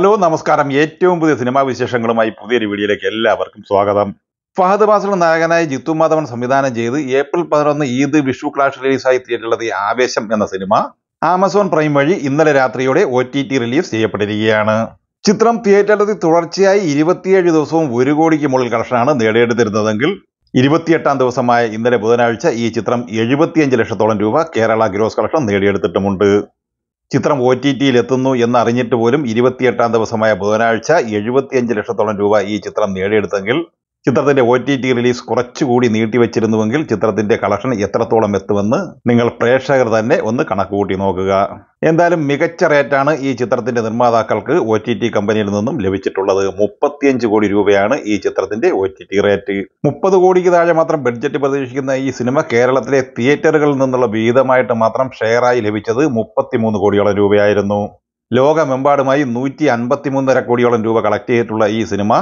hello നമസ്കാരം ഏറ്റവും പുതിയ സിനിമാ വിശേഷങ്ങളുമായി പുതിയൊരു വീഡിയോയിലേക്ക് എല്ലാവർക്കും സ്വാഗതം ഫഹദ് ഫാസിൽ നായകനായ ജിത്തു മാധവൻ സംവിധാനം ചെയ്ത് ഏപ്രിൽ പതിനൊന്ന് ഈദ് വിഷു ക്ലാഷ് റിലീസായി ഈ ആവേശം എന്ന സിനിമ ആമസോൺ പ്രൈം വഴി ഇന്നലെ രാത്രിയോടെ ഒ ടി ടി റിലീസ് ചെയ്യപ്പെട്ടിരിക്കുകയാണ് ചിത്രം തിയേറ്ററിലെത്തി തുടർച്ചയായി ഇരുപത്തിയേഴ് ദിവസവും ഒരു കോടിക്ക് മുകളിൽ കളക്ഷനാണ് നേടിയെടുത്തിരുന്നതെങ്കിൽ ഇരുപത്തിയെട്ടാം ദിവസമായ ഇന്നലെ ബുധനാഴ്ച ഈ ചിത്രം എഴുപത്തിയഞ്ച് ലക്ഷത്തോളം രൂപ കേരള ഗ്രോസ് കളക്ഷൻ നേടിയെടുത്തിട്ടുമുണ്ട് ചിത്രം ഒ ടി ടിയിൽ എത്തുന്നു എന്നറിഞ്ഞിട്ട് പോലും ഇരുപത്തിയെട്ടാം ദിവസമായ ബുധനാഴ്ച എഴുപത്തിയഞ്ച് ലക്ഷത്തോളം രൂപ ഈ ചിത്രം നേടിയെടുത്തെങ്കിൽ ചിത്രത്തിന്റെ ഒ ടി ടി റിലീസ് കുറച്ചുകൂടി നീട്ടിവെച്ചിരുന്നുവെങ്കിൽ ചിത്രത്തിന്റെ കളക്ഷൻ എത്രത്തോളം എത്തുമെന്ന് നിങ്ങൾ പ്രേക്ഷകർ തന്നെ ഒന്ന് കണക്കുകൂട്ടി നോക്കുക എന്തായാലും മികച്ച റേറ്റാണ് ഈ ചിത്രത്തിന്റെ നിർമ്മാതാക്കൾക്ക് ഒ ടി ടി കമ്പനിയിൽ നിന്നും ലഭിച്ചിട്ടുള്ളത് മുപ്പത്തിയഞ്ച് കോടി രൂപയാണ് ഈ ചിത്രത്തിന്റെ ഒ ടി ടി റേറ്റ് മുപ്പത് കോടിക്ക് താഴെ മാത്രം ബഡ്ജറ്റ് പ്രതീക്ഷിക്കുന്ന ഈ സിനിമ കേരളത്തിലെ തിയേറ്ററുകളിൽ നിന്നുള്ള വിഹിതമായിട്ട് മാത്രം ഷെയറായി ലഭിച്ചത് മുപ്പത്തിമൂന്ന് കോടിയോളം രൂപയായിരുന്നു ലോകമെമ്പാടുമായി നൂറ്റി അൻപത്തിമൂന്നര കോടിയോളം രൂപ കളക്ട് ചെയ്തിട്ടുള്ള ഈ സിനിമ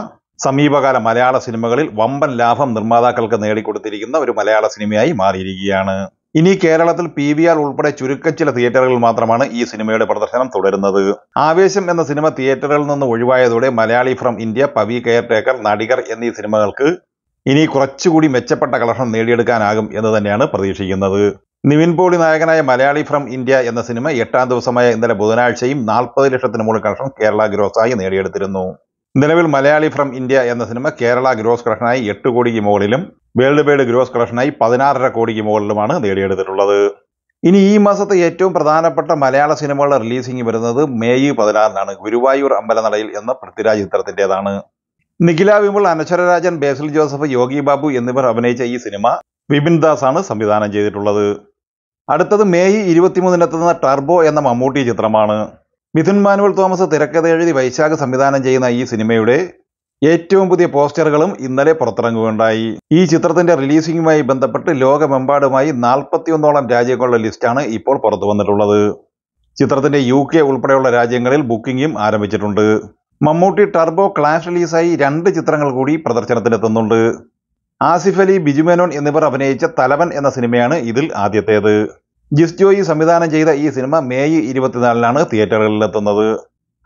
സമീപകാല മലയാള സിനിമകളിൽ വമ്പൻ ലാഭം നിർമ്മാതാക്കൾക്ക് നേടിക്കൊടുത്തിരിക്കുന്ന ഒരു മലയാള സിനിമയായി മാറിയിരിക്കുകയാണ് ഇനി കേരളത്തിൽ പി വി ആർ ഉൾപ്പെടെ ചുരുക്ക ചില തിയേറ്ററുകളിൽ മാത്രമാണ് ഈ സിനിമയുടെ പ്രദർശനം തുടരുന്നത് ആവേശം എന്ന സിനിമ തിയേറ്ററുകളിൽ നിന്ന് ഒഴിവായതോടെ Malayali from India Pavi caretaker Nadikar എന്നീ സിനിമകൾക്ക് ഇനി കുറച്ചുകൂടി മെച്ചപ്പെട്ട കളക്ഷൻ നേടിയെടുക്കാനാകും എന്ന് തന്നെയാണ് പ്രതീക്ഷിക്കുന്നത് നിവിൻ പോളി നായകനായ മലയാളി ഫ്രം ഇന്ത്യ എന്ന സിനിമ എട്ടാം ദിവസമായ ഇന്നലെ ബുധനാഴ്ചയും നാൽപ്പത് ലക്ഷത്തിന് മുകളിൽ കളക്ഷൻ കേരള ഗ്രോസായി നേടിയെടുത്തിരുന്നു നിലവിൽ മലയാളി ഫ്രം ഇന്ത്യ എന്ന സിനിമ കേരള ഗ്രോസ് കളക്ഷനായി എട്ട് കോടിക്ക് മുകളിലും വേൾഡ് വൈഡ് ഗ്രോസ് കളക്ഷനായി പതിനാറര കോടിക്ക് മുകളിലുമാണ് നേടിയെടുത്തിട്ടുള്ളത് ഇനി ഈ മാസത്തെ ഏറ്റവും പ്രധാനപ്പെട്ട മലയാള സിനിമകളുടെ റിലീസിംഗ് വരുന്നത് മെയ് പതിനാറിനാണ് ഗുരുവായൂർ അമ്പലനടയിൽ എന്ന പൃഥ്വിരാജ് ചിത്രത്തിൻ്റെതാണ് നിഖില വിമൽ അനശ്വരരാജൻ ബേസിൽ ജോസഫ് യോഗി ബാബു എന്നിവർ അഭിനയിച്ച ഈ സിനിമ വിപിൻ ദാസ് ആണ് സംവിധാനം ചെയ്തിട്ടുള്ളത് അടുത്തത് മെയ് ഇരുപത്തിമൂന്നിനെത്തുന്ന ടർബോ എന്ന മമ്മൂട്ടി ചിത്രമാണ് മിഥുൻ മാനുവൽ തോമസ് തിരക്കഥ എഴുതി വൈശാഖ് സംവിധാനം ചെയ്യുന്ന ഈ സിനിമയുടെ ഏറ്റവും പുതിയ പോസ്റ്ററുകളും ഇന്നലെ പുറത്തിറങ്ങുകയുണ്ടായി ഈ ചിത്രത്തിന്റെ റിലീസിംഗുമായി ബന്ധപ്പെട്ട് ലോകമെമ്പാടുമായി നാൽപ്പത്തിയൊന്നോളം രാജ്യങ്ങളുടെ ലിസ്റ്റാണ് ഇപ്പോൾ പുറത്തു വന്നിട്ടുള്ളത് ചിത്രത്തിന്റെ യു കെ ഉൾപ്പെടെയുള്ള രാജ്യങ്ങളിൽ ബുക്കിംഗും ആരംഭിച്ചിട്ടുണ്ട് മമ്മൂട്ടി ടർബോ ക്ലാഷ് റിലീസായി രണ്ട് ചിത്രങ്ങൾ കൂടി പ്രദർശനത്തിനെത്തുന്നുണ്ട് ആസിഫ് അലി ബിജുമേനോൻ എന്നിവർ അഭിനയിച്ച തലവൻ എന്ന സിനിമയാണ് ഇതിൽ ആദ്യത്തേത് ജിസ് ജോയി സംവിധാനം ചെയ്ത ഈ സിനിമ മേയ് ഇരുപത്തിനാലിനാണ് തിയേറ്ററുകളിലെത്തുന്നത്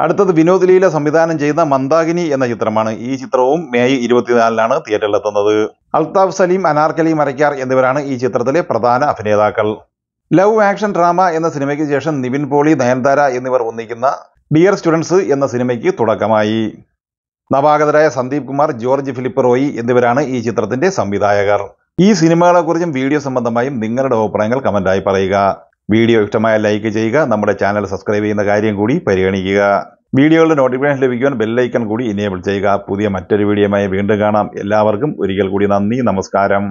അടുത്തത് വിനോദ് ലീല സംവിധാനം ചെയ്ത മന്ദാകിനി എന്ന ചിത്രമാണ് ഈ ചിത്രവും മേയ് ഇരുപത്തിനാലിനാണ് തിയേറ്ററിലെത്തുന്നത് അൽതാഫ് സലീം അനാർക്കലി മരയ്ക്കാർ എന്നിവരാണ് ഈ ചിത്രത്തിലെ പ്രധാന അഭിനേതാക്കൾ ലവ് ആക്ഷൻ ഡ്രാമ എന്ന സിനിമയ്ക്ക് ശേഷം നിവിൻ പോളി നയൻതാര എന്നിവർ ഒന്നിക്കുന്ന ഡിയർ സ്റ്റുഡൻസ് എന്ന സിനിമയ്ക്ക് തുടക്കമായി നവാഗതരായ സന്ദീപ് കുമാർ ജോർജ് ഫിലിപ്പ് റോയി എന്നിവരാണ് ഈ ചിത്രത്തിന്റെ സംവിധായകർ ഈ സിനിമകളെക്കുറിച്ചും വീഡിയോ സംബന്ധമായും നിങ്ങളുടെ അഭിപ്രായങ്ങൾ കമൻറ്റായി പറയുക വീഡിയോ ഇഷ്ടമായ ലൈക്ക് ചെയ്യുക നമ്മുടെ ചാനൽ സബ്സ്ക്രൈബ് ചെയ്യുന്ന കാര്യം കൂടി പരിഗണിക്കുക വീഡിയോകളുടെ നോട്ടിഫിക്കേഷൻ ലഭിക്കുവാൻ ബെല്ലൈക്കൺ കൂടി ഇനേബിൾ ചെയ്യുക പുതിയ മറ്റൊരു വീഡിയോയുമായി വീണ്ടും കാണാം എല്ലാവർക്കും ഒരിക്കൽ കൂടി നന്ദി നമസ്കാരം